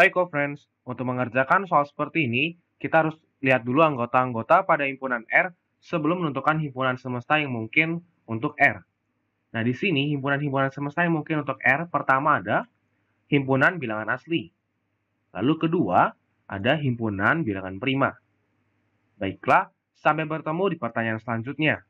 Hai co-friends, untuk mengerjakan soal seperti ini, kita harus lihat dulu anggota-anggota pada himpunan R sebelum menentukan himpunan semesta yang mungkin untuk R. Nah, di sini himpunan-himpunan semesta yang mungkin untuk R pertama ada himpunan bilangan asli. Lalu kedua, ada himpunan bilangan prima. Baiklah, sampai bertemu di pertanyaan selanjutnya.